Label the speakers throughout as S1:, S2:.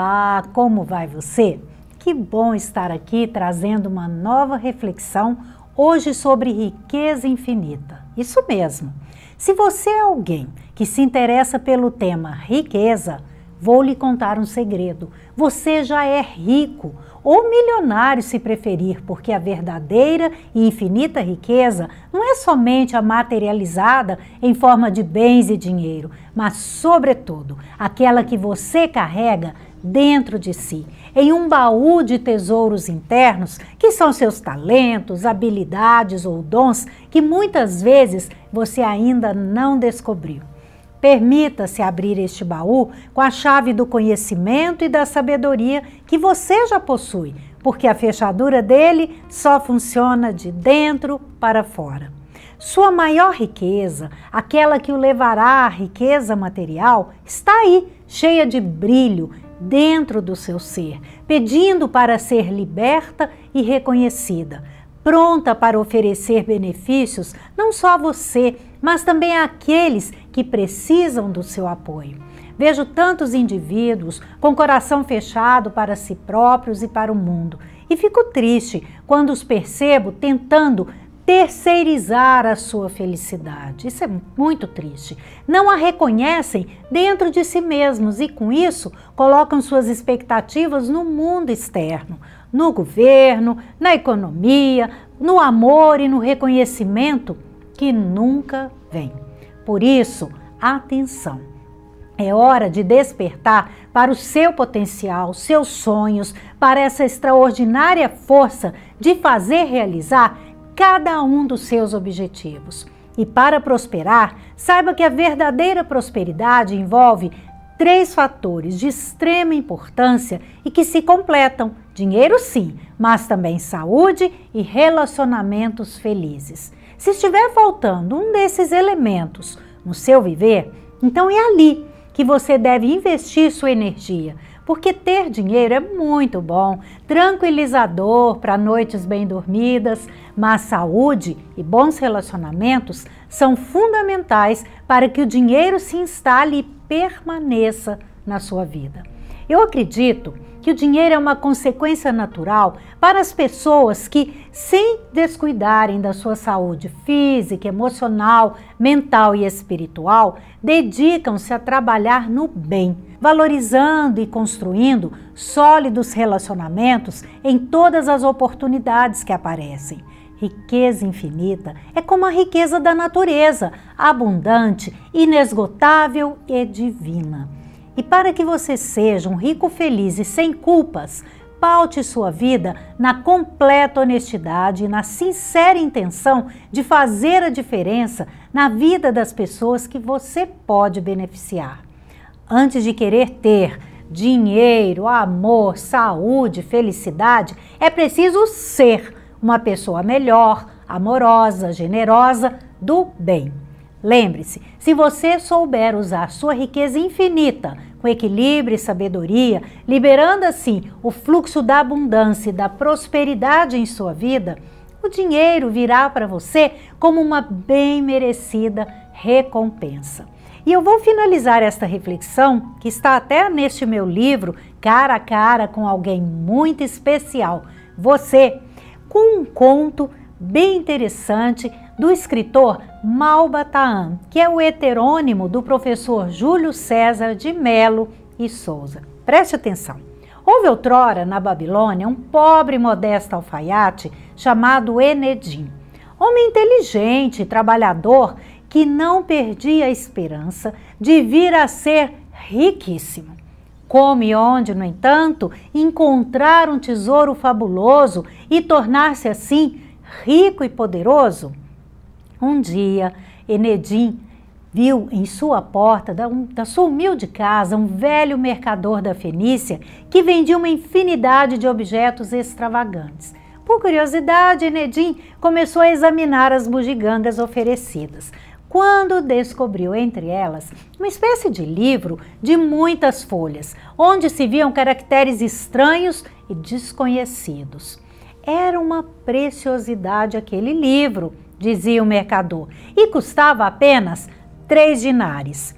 S1: Olá, como vai você? Que bom estar aqui trazendo uma nova reflexão hoje sobre riqueza infinita. Isso mesmo. Se você é alguém que se interessa pelo tema riqueza, vou lhe contar um segredo. Você já é rico ou milionário se preferir, porque a verdadeira e infinita riqueza não é somente a materializada em forma de bens e dinheiro, mas, sobretudo, aquela que você carrega dentro de si, em um baú de tesouros internos, que são seus talentos, habilidades ou dons que muitas vezes você ainda não descobriu. Permita-se abrir este baú com a chave do conhecimento e da sabedoria que você já possui, porque a fechadura dele só funciona de dentro para fora. Sua maior riqueza, aquela que o levará à riqueza material, está aí, cheia de brilho, dentro do seu ser, pedindo para ser liberta e reconhecida, pronta para oferecer benefícios não só a você, mas também àqueles que precisam do seu apoio. Vejo tantos indivíduos com coração fechado para si próprios e para o mundo, e fico triste quando os percebo tentando terceirizar a sua felicidade. Isso é muito triste. Não a reconhecem dentro de si mesmos e, com isso, colocam suas expectativas no mundo externo, no governo, na economia, no amor e no reconhecimento que nunca vem. Por isso, atenção. É hora de despertar para o seu potencial, seus sonhos, para essa extraordinária força de fazer realizar cada um dos seus objetivos. E para prosperar, saiba que a verdadeira prosperidade envolve três fatores de extrema importância e que se completam: dinheiro, sim, mas também saúde e relacionamentos felizes. Se estiver faltando um desses elementos no seu viver, então é ali que você deve investir sua energia, porque ter dinheiro é muito bom, tranquilizador para noites bem dormidas, mas saúde e bons relacionamentos são fundamentais para que o dinheiro se instale e permaneça na sua vida. Eu acredito que o dinheiro é uma consequência natural para as pessoas que, sem descuidarem da sua saúde física, emocional, mental e espiritual, dedicam-se a trabalhar no bem, valorizando e construindo sólidos relacionamentos em todas as oportunidades que aparecem. Riqueza infinita é como a riqueza da natureza, abundante, inesgotável e divina e para que você seja um rico feliz e sem culpas, paute sua vida na completa honestidade e na sincera intenção de fazer a diferença na vida das pessoas que você pode beneficiar. Antes de querer ter dinheiro, amor, saúde, felicidade, é preciso ser uma pessoa melhor, amorosa, generosa, do bem. Lembre-se, se você souber usar sua riqueza infinita com equilíbrio e sabedoria, liberando assim o fluxo da abundância e da prosperidade em sua vida, o dinheiro virá para você como uma bem merecida recompensa. E eu vou finalizar esta reflexão, que está até neste meu livro, Cara a Cara com Alguém Muito Especial, você, com um conto bem interessante do escritor Malba Taan, que é o heterônimo do professor Júlio César de Melo e Souza. Preste atenção. Houve outrora na Babilônia um pobre e modesto alfaiate chamado Enedim, homem inteligente e trabalhador que não perdia a esperança de vir a ser riquíssimo. Como e onde, no entanto, encontrar um tesouro fabuloso e tornar-se assim rico e poderoso? Um dia, Enedim viu em sua porta da, um, da, sua humilde casa um velho mercador da Fenícia que vendia uma infinidade de objetos extravagantes. Por curiosidade, Enedim começou a examinar as bugigangas oferecidas, quando descobriu entre elas uma espécie de livro de muitas folhas, onde se viam caracteres estranhos e desconhecidos. Era uma preciosidade aquele livro, dizia o mercador, e custava apenas três dinares.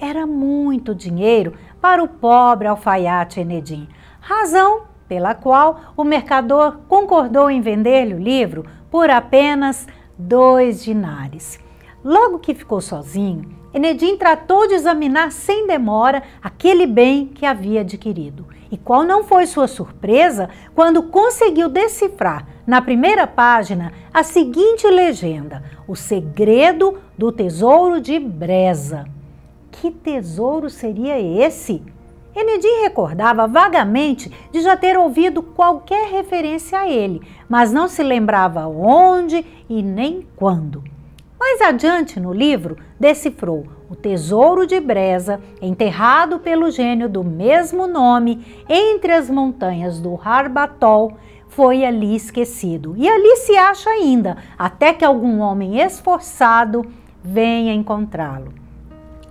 S1: Era muito dinheiro para o pobre alfaiate Enedim, razão pela qual o mercador concordou em vender-lhe o livro por apenas dois dinares. Logo que ficou sozinho, Enedim tratou de examinar sem demora aquele bem que havia adquirido. E qual não foi sua surpresa quando conseguiu decifrar, na primeira página, a seguinte legenda: O segredo do tesouro de Breza. Que tesouro seria esse? Enedim recordava vagamente de já ter ouvido qualquer referência a ele, mas não se lembrava onde e nem quando. Mais adiante no livro, decifrou o tesouro de Breza, enterrado pelo gênio do mesmo nome, entre as montanhas do Harbatol, foi ali esquecido. E ali se acha ainda, até que algum homem esforçado venha encontrá-lo.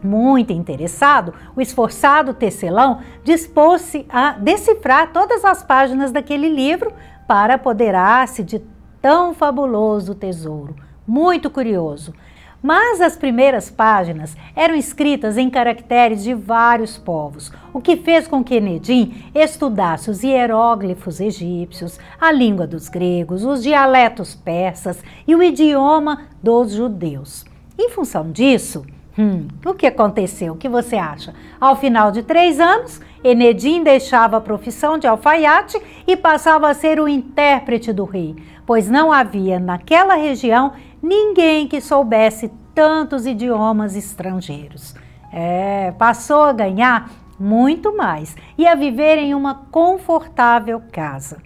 S1: Muito interessado, o esforçado tecelão dispôs-se a decifrar todas as páginas daquele livro para apoderar-se de tão fabuloso tesouro muito curioso. Mas as primeiras páginas eram escritas em caracteres de vários povos, o que fez com que Nedim estudasse os hieróglifos egípcios, a língua dos gregos, os dialetos persas e o idioma dos judeus. Em função disso, Hum, o que aconteceu? O que você acha? Ao final de três anos, Enedim deixava a profissão de alfaiate e passava a ser o intérprete do rei, pois não havia naquela região ninguém que soubesse tantos idiomas estrangeiros. É, passou a ganhar muito mais e a viver em uma confortável casa.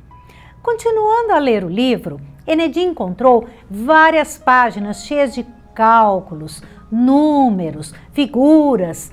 S1: Continuando a ler o livro, Enedim encontrou várias páginas cheias de cálculos, números, figuras.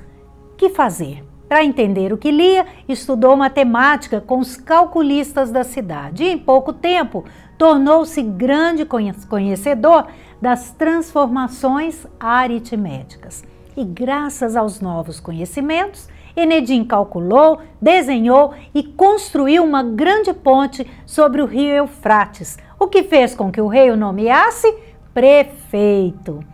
S1: Que fazer? Para entender o que lia, estudou matemática com os calculistas da cidade e, em pouco tempo, tornou-se grande conhecedor das transformações aritméticas. E, graças aos novos conhecimentos, Enedim calculou, desenhou e construiu uma grande ponte sobre o rio Eufrates, o que fez com que o rei o nomeasse prefeito.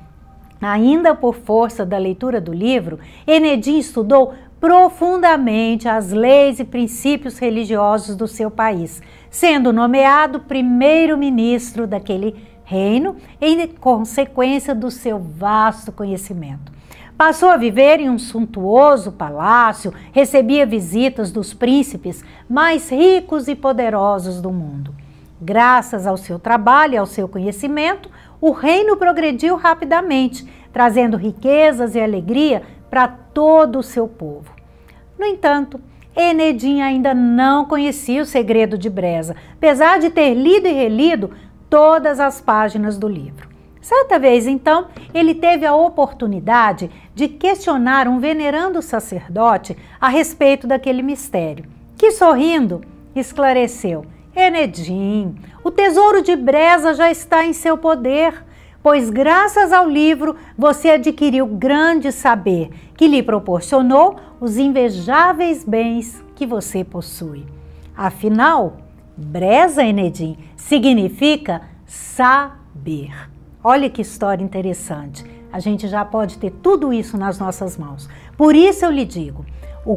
S1: Ainda por força da leitura do livro, Enedim estudou profundamente as leis e princípios religiosos do seu país, sendo nomeado primeiro-ministro daquele reino em consequência do seu vasto conhecimento. Passou a viver em um suntuoso palácio, recebia visitas dos príncipes mais ricos e poderosos do mundo. Graças ao seu trabalho e ao seu conhecimento, o reino progrediu rapidamente, trazendo riquezas e alegria para todo o seu povo. No entanto, Enedin ainda não conhecia o segredo de Breza, apesar de ter lido e relido todas as páginas do livro. Certa vez, então, ele teve a oportunidade de questionar um venerando sacerdote a respeito daquele mistério, que sorrindo esclareceu: Enedim, o tesouro de Breza já está em seu poder, pois graças ao livro você adquiriu grande saber, que lhe proporcionou os invejáveis bens que você possui. Afinal, Breza Enedim significa saber. Olha que história interessante. A gente já pode ter tudo isso nas nossas mãos. Por isso eu lhe digo: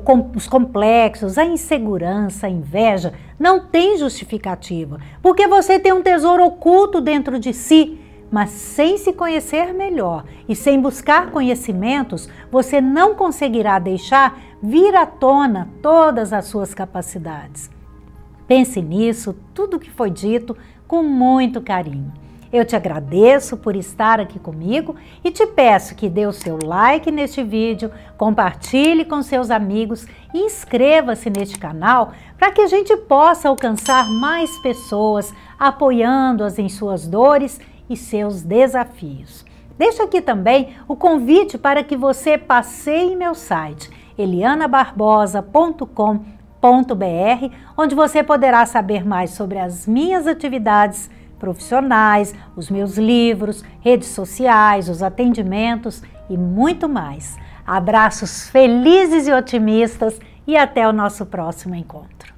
S1: com, os complexos, a insegurança, a inveja, não tem justificativa, porque você tem um tesouro oculto dentro de si. Mas sem se conhecer melhor e sem buscar conhecimentos, você não conseguirá deixar vir à tona todas as suas capacidades. Pense nisso, tudo o que foi dito, com muito carinho. Eu te agradeço por estar aqui comigo e te peço que dê o seu like neste vídeo, compartilhe com seus amigos e inscreva-se neste canal para que a gente possa alcançar mais pessoas, apoiando-as em suas dores e seus desafios. Deixo aqui também o convite para que você passeie em meu site elianabarbosa.com.br, onde você poderá saber mais sobre as minhas atividades profissionais, os meus livros, redes sociais, os atendimentos e muito mais. Abraços felizes e otimistas e até o nosso próximo encontro.